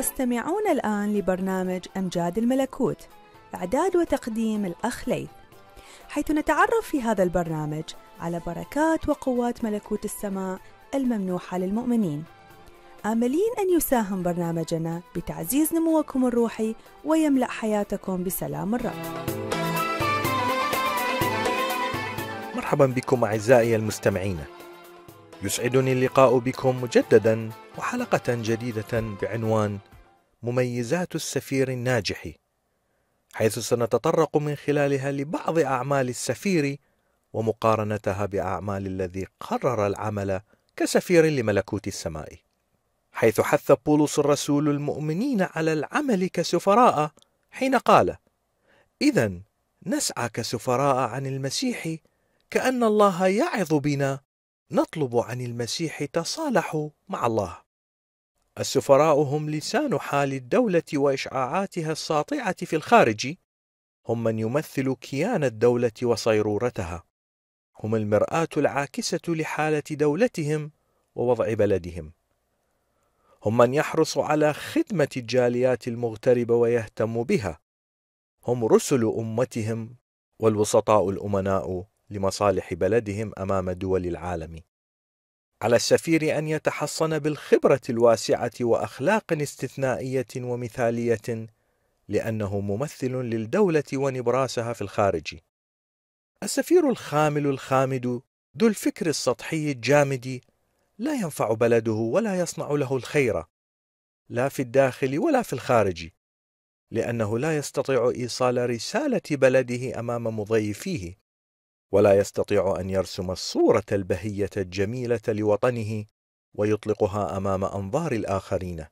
تستمعون الآن لبرنامج أمجاد الملكوت إعداد وتقديم الأخ ليث حيث نتعرف في هذا البرنامج على بركات وقوات ملكوت السماء الممنوحة للمؤمنين آملين أن يساهم برنامجنا بتعزيز نموكم الروحي ويملأ حياتكم بسلام الرب مرحبا بكم أعزائي المستمعين يسعدني اللقاء بكم مجددا وحلقة جديدة بعنوان مميزات السفير الناجح حيث سنتطرق من خلالها لبعض اعمال السفير ومقارنتها باعمال الذي قرر العمل كسفير لملكوت السماء حيث حث بولس الرسول المؤمنين على العمل كسفراء حين قال اذا نسعى كسفراء عن المسيح كان الله يعظ بنا نطلب عن المسيح تصالحوا مع الله السفراء هم لسان حال الدولة وإشعاعاتها الساطعة في الخارج هم من يمثل كيان الدولة وصيرورتها هم المرآة العاكسة لحالة دولتهم ووضع بلدهم هم من يحرص على خدمة الجاليات المغتربة ويهتم بها هم رسل أمتهم والوسطاء الأمناء لمصالح بلدهم أمام دول العالم على السفير أن يتحصن بالخبرة الواسعة وأخلاق استثنائية ومثالية لأنه ممثل للدولة ونبراسها في الخارج. السفير الخامل الخامد ذو الفكر السطحي الجامد لا ينفع بلده ولا يصنع له الخير لا في الداخل ولا في الخارج لأنه لا يستطيع إيصال رسالة بلده أمام مضيفيه ولا يستطيع أن يرسم الصورة البهية الجميلة لوطنه ويطلقها أمام أنظار الآخرين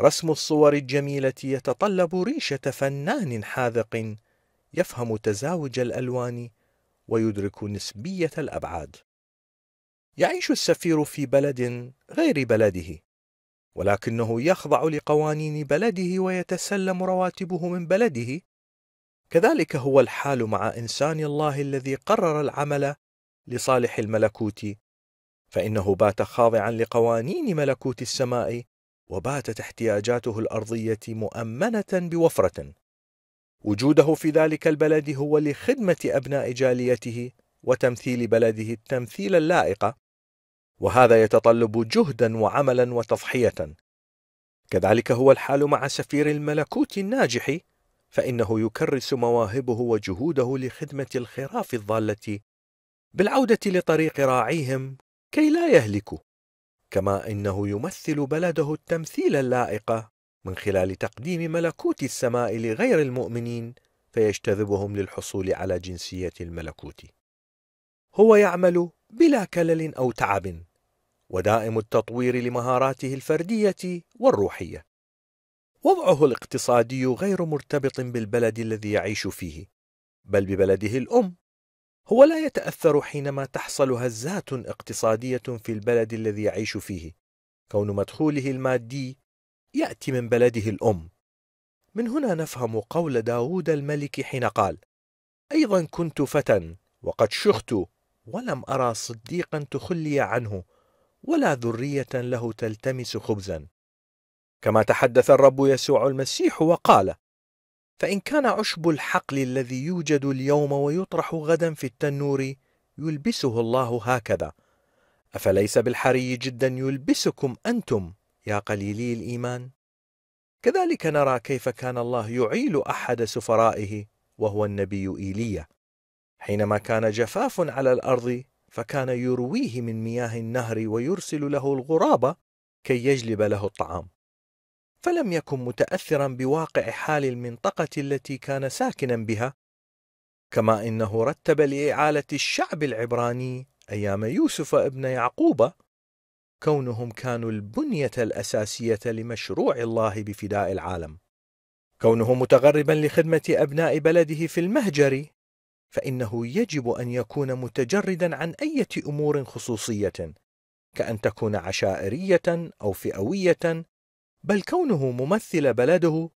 رسم الصور الجميلة يتطلب ريشة فنان حاذق يفهم تزاوج الألوان ويدرك نسبية الأبعاد يعيش السفير في بلد غير بلده ولكنه يخضع لقوانين بلده ويتسلم رواتبه من بلده كذلك هو الحال مع انسان الله الذي قرر العمل لصالح الملكوت فانه بات خاضعا لقوانين ملكوت السماء وباتت احتياجاته الارضيه مؤمنه بوفره وجوده في ذلك البلد هو لخدمه ابناء جاليته وتمثيل بلده التمثيل اللائق وهذا يتطلب جهدا وعملا وتضحيه كذلك هو الحال مع سفير الملكوت الناجح فانه يكرس مواهبه وجهوده لخدمه الخراف الضاله بالعوده لطريق راعيهم كي لا يهلكوا كما انه يمثل بلده التمثيل اللائق من خلال تقديم ملكوت السماء لغير المؤمنين فيجتذبهم للحصول على جنسيه الملكوت هو يعمل بلا كلل او تعب ودائم التطوير لمهاراته الفرديه والروحيه وضعه الاقتصادي غير مرتبط بالبلد الذي يعيش فيه بل ببلده الام هو لا يتاثر حينما تحصل هزات اقتصاديه في البلد الذي يعيش فيه كون مدخوله المادي ياتي من بلده الام من هنا نفهم قول داوود الملك حين قال ايضا كنت فتى وقد شخت ولم ارى صديقا تخلي عنه ولا ذريه له تلتمس خبزا كما تحدث الرب يسوع المسيح وقال فإن كان عشب الحقل الذي يوجد اليوم ويطرح غدا في التنور يلبسه الله هكذا أفليس بالحري جدا يلبسكم أنتم يا قليلي الإيمان كذلك نرى كيف كان الله يعيل أحد سفرائه وهو النبي إيليا حينما كان جفاف على الأرض فكان يرويه من مياه النهر ويرسل له الغراب كي يجلب له الطعام فلم يكن متأثرا بواقع حال المنطقة التي كان ساكنا بها كما إنه رتب لإعالة الشعب العبراني أيام يوسف ابن يعقوب كونهم كانوا البنية الأساسية لمشروع الله بفداء العالم كونه متغربا لخدمة أبناء بلده في المهجر فإنه يجب أن يكون متجردا عن أي أمور خصوصية كأن تكون عشائرية أو فئوية بل كونه ممثل بلده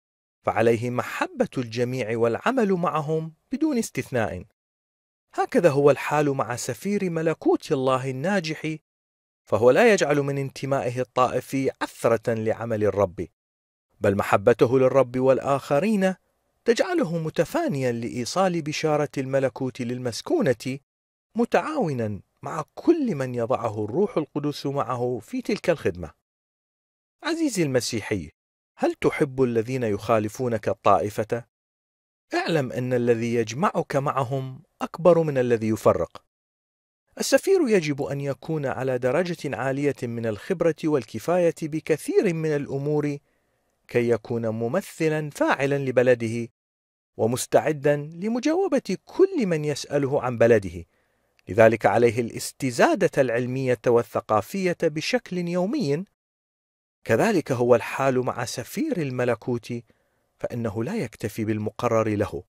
فعليه محبة الجميع والعمل معهم بدون استثناء. هكذا هو الحال مع سفير ملكوت الله الناجح، فهو لا يجعل من انتمائه الطائفي عثرة لعمل الرب، بل محبته للرب والآخرين تجعله متفانيا لإيصال بشارة الملكوت للمسكونة، متعاونا مع كل من يضعه الروح القدس معه في تلك الخدمه عزيزي المسيحي هل تحب الذين يخالفونك الطائفه اعلم ان الذي يجمعك معهم اكبر من الذي يفرق السفير يجب ان يكون على درجه عاليه من الخبره والكفايه بكثير من الامور كي يكون ممثلا فاعلا لبلده ومستعدا لمجاوبه كل من يساله عن بلده لذلك عليه الاستزاده العلميه والثقافيه بشكل يومي كذلك هو الحال مع سفير الملكوت فانه لا يكتفي بالمقرر له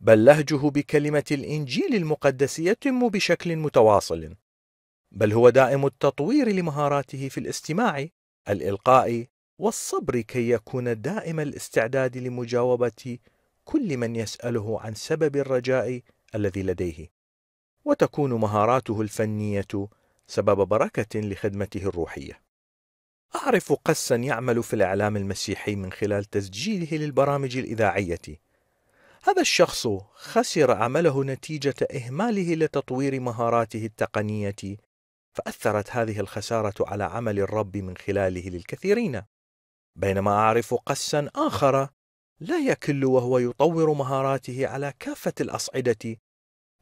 بل لهجه بكلمه الانجيل المقدس يتم بشكل متواصل بل هو دائم التطوير لمهاراته في الاستماع الالقاء والصبر كي يكون دائم الاستعداد لمجاوبه كل من يساله عن سبب الرجاء الذي لديه وتكون مهاراته الفنيه سبب بركه لخدمته الروحيه أعرف قسا يعمل في الإعلام المسيحي من خلال تسجيله للبرامج الإذاعية. هذا الشخص خسر عمله نتيجة إهماله لتطوير مهاراته التقنية، فأثرت هذه الخسارة على عمل الرب من خلاله للكثيرين. بينما أعرف قسا آخر لا يكل وهو يطور مهاراته على كافة الأصعدة،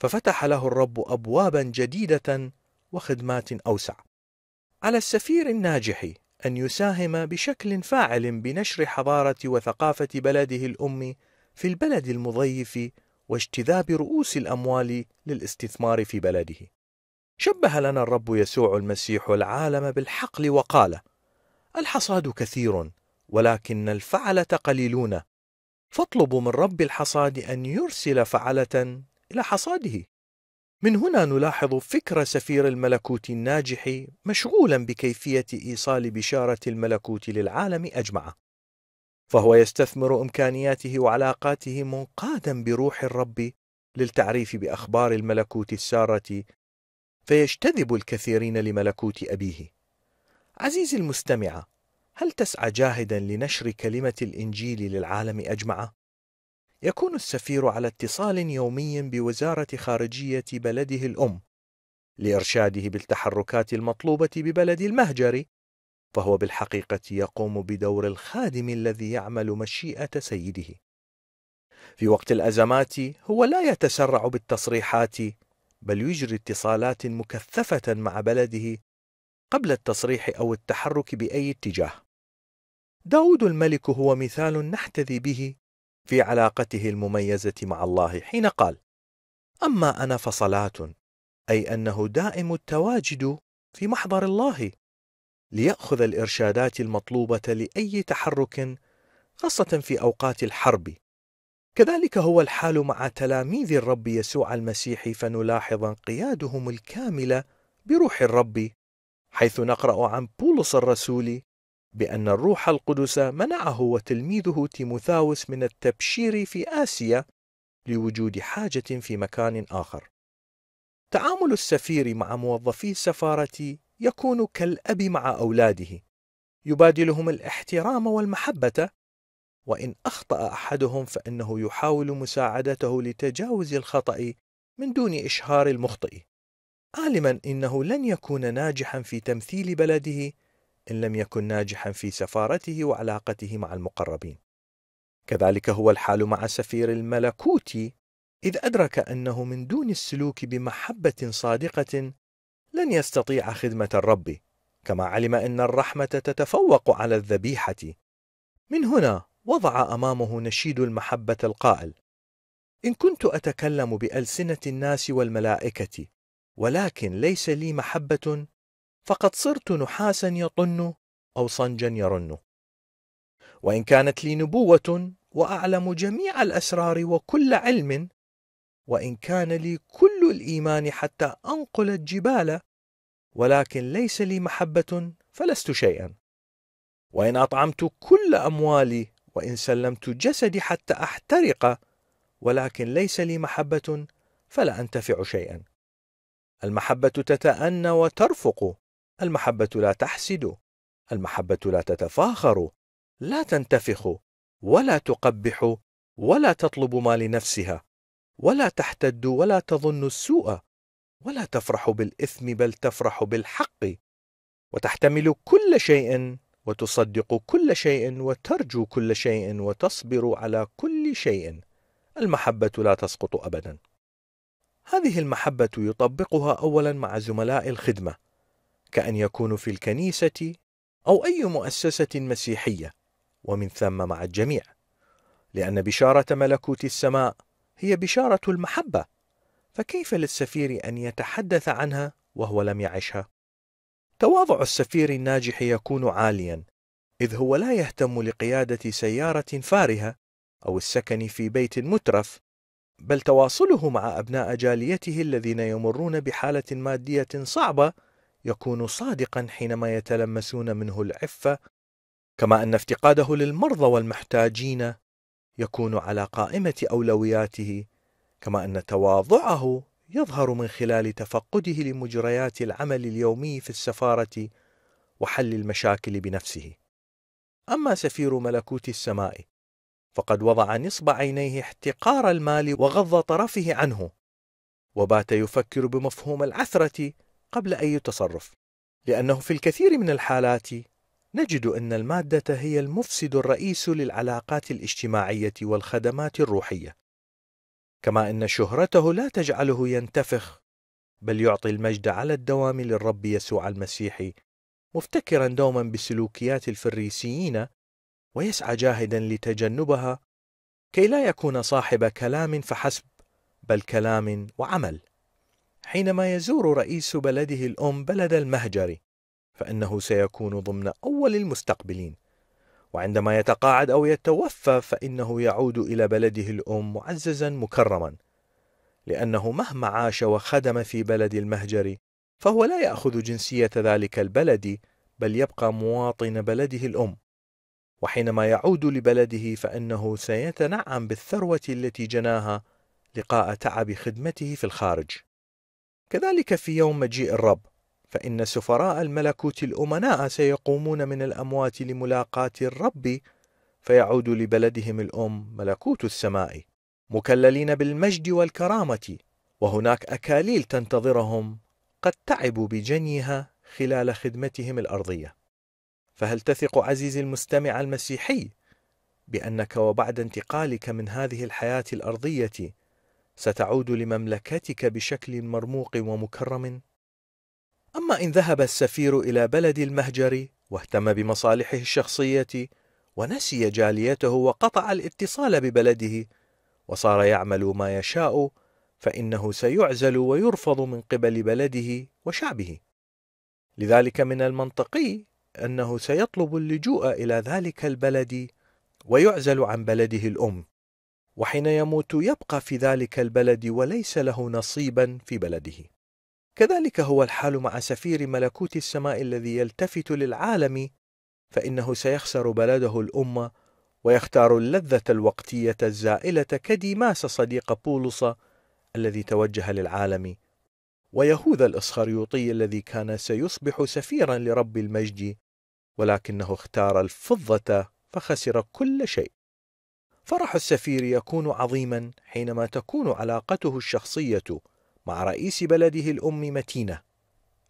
ففتح له الرب أبوابا جديدة وخدمات أوسع. على السفير الناجح أن يساهم بشكل فاعل بنشر حضارة وثقافة بلده الأم في البلد المضيف واجتذاب رؤوس الأموال للاستثمار في بلده. شبه لنا الرب يسوع المسيح العالم بالحقل وقال: الحصاد كثير ولكن الفعلة قليلون، فاطلبوا من رب الحصاد أن يرسل فعلة إلى حصاده. من هنا نلاحظ فكر سفير الملكوت الناجح مشغولا بكيفية إيصال بشارة الملكوت للعالم أجمعه فهو يستثمر إمكانياته وعلاقاته منقادا بروح الرب للتعريف بأخبار الملكوت السارة فيجتذب الكثيرين لملكوت أبيه عزيزي المستمع هل تسعى جاهدا لنشر كلمة الإنجيل للعالم أجمعه؟ يكون السفير على اتصال يومي بوزارة خارجية بلده الأم لإرشاده بالتحركات المطلوبة ببلد المهجر فهو بالحقيقة يقوم بدور الخادم الذي يعمل مشيئة سيده. في وقت الأزمات هو لا يتسرع بالتصريحات بل يجري اتصالات مكثفة مع بلده قبل التصريح أو التحرك بأي اتجاه. داود الملك هو مثال نحتذي به في علاقته المميزه مع الله حين قال اما انا فصلاه اي انه دائم التواجد في محضر الله لياخذ الارشادات المطلوبه لاي تحرك خاصه في اوقات الحرب كذلك هو الحال مع تلاميذ الرب يسوع المسيح فنلاحظ انقيادهم الكامل بروح الرب حيث نقرا عن بولس الرسول بأن الروح القدس منعه وتلميذه تيموثاوس من التبشير في آسيا لوجود حاجة في مكان آخر. تعامل السفير مع موظفي السفارة يكون كالأب مع أولاده، يبادلهم الاحترام والمحبة، وإن أخطأ أحدهم فإنه يحاول مساعدته لتجاوز الخطأ من دون إشهار المخطئ، عالما إنه لن يكون ناجحا في تمثيل بلده إن لم يكن ناجحا في سفارته وعلاقته مع المقربين. كذلك هو الحال مع سفير الملكوت إذ أدرك أنه من دون السلوك بمحبة صادقة لن يستطيع خدمة الرب، كما علم أن الرحمة تتفوق على الذبيحة. من هنا وضع أمامه نشيد المحبة القائل: إن كنت أتكلم بألسنة الناس والملائكة، ولكن ليس لي محبة فقد صرت نحاسا يطن أو صنجا يرن وإن كانت لي نبوة وأعلم جميع الأسرار وكل علم وإن كان لي كل الإيمان حتى أنقل الجبال ولكن ليس لي محبة فلست شيئا وإن أطعمت كل أموالي وإن سلمت جسدي حتى أحترق ولكن ليس لي محبة فلا أنتفع شيئا المحبة تتأنى وترفق المحبة لا تحسد، المحبة لا تتفاخر، لا تنتفخ، ولا تقبح، ولا تطلب ما لنفسها، ولا تحتد ولا تظن السوء، ولا تفرح بالإثم بل تفرح بالحق، وتحتمل كل شيء وتصدق كل شيء وترجو كل شيء وتصبر على كل شيء المحبه لا تسقط ابدا هذه المحبه يطبقها اولا مع زملاء الخدمه كأن يكون في الكنيسة أو أي مؤسسة مسيحية ومن ثم مع الجميع لأن بشارة ملكوت السماء هي بشارة المحبة فكيف للسفير أن يتحدث عنها وهو لم يعشها؟ تواضع السفير الناجح يكون عاليا إذ هو لا يهتم لقيادة سيارة فارهة أو السكن في بيت مترف بل تواصله مع أبناء جاليته الذين يمرون بحالة مادية صعبة يكون صادقا حينما يتلمسون منه العفه كما ان افتقاده للمرضى والمحتاجين يكون على قائمه اولوياته كما ان تواضعه يظهر من خلال تفقده لمجريات العمل اليومي في السفاره وحل المشاكل بنفسه اما سفير ملكوت السماء فقد وضع نصب عينيه احتقار المال وغض طرفه عنه وبات يفكر بمفهوم العثره قبل أي تصرف لأنه في الكثير من الحالات نجد أن المادة هي المفسد الرئيس للعلاقات الاجتماعية والخدمات الروحية كما أن شهرته لا تجعله ينتفخ بل يعطي المجد على الدوام للرب يسوع المسيح مفتكرا دوما بسلوكيات الفريسيين ويسعى جاهدا لتجنبها كي لا يكون صاحب كلام فحسب بل كلام وعمل حينما يزور رئيس بلده الأم بلد المهجر فإنه سيكون ضمن أول المستقبلين وعندما يتقاعد أو يتوفى فإنه يعود إلى بلده الأم معززا مكرما لأنه مهما عاش وخدم في بلد المهجر فهو لا يأخذ جنسية ذلك البلد بل يبقى مواطن بلده الأم وحينما يعود لبلده فإنه سيتنعم بالثروة التي جناها لقاء تعب خدمته في الخارج كذلك في يوم مجيء الرب فإن سفراء الملكوت الأمناء سيقومون من الأموات لملاقاة الرب فيعود لبلدهم الأم ملكوت السماء مكللين بالمجد والكرامة وهناك أكاليل تنتظرهم قد تعبوا بجنيها خلال خدمتهم الأرضية فهل تثق عزيزي المستمع المسيحي بأنك وبعد انتقالك من هذه الحياة الأرضية ستعود لمملكتك بشكل مرموق ومكرم اما ان ذهب السفير الى بلد المهجر واهتم بمصالحه الشخصيه ونسي جاليته وقطع الاتصال ببلده وصار يعمل ما يشاء فانه سيعزل ويرفض من قبل بلده وشعبه لذلك من المنطقي انه سيطلب اللجوء الى ذلك البلد ويعزل عن بلده الام وحين يموت يبقى في ذلك البلد وليس له نصيبا في بلده كذلك هو الحال مع سفير ملكوت السماء الذي يلتفت للعالم فانه سيخسر بلده الامه ويختار اللذه الوقتيه الزائله كديماس صديق بولس الذي توجه للعالم ويهوذا الاسخريوطي الذي كان سيصبح سفيرا لرب المجد ولكنه اختار الفضه فخسر كل شيء فرح السفير يكون عظيما حينما تكون علاقته الشخصية مع رئيس بلده الأم متينة،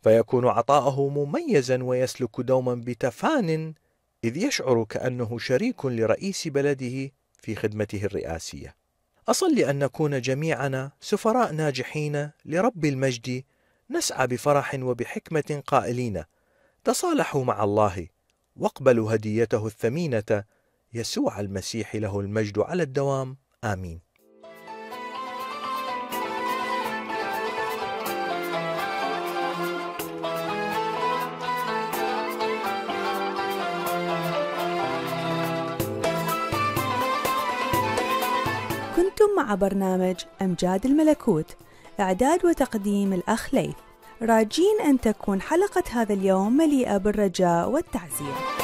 فيكون عطاءه مميزا ويسلك دوما بتفان إذ يشعر كأنه شريك لرئيس بلده في خدمته الرئاسية. أصل أن نكون جميعنا سفراء ناجحين لرب المجد نسعى بفرح وبحكمة قائلين: تصالحوا مع الله واقبلوا هديته الثمينة يسوع المسيح له المجد على الدوام آمين كنتم مع برنامج أمجاد الملكوت إعداد وتقديم الأخ ليث راجين أن تكون حلقة هذا اليوم مليئة بالرجاء والتعزية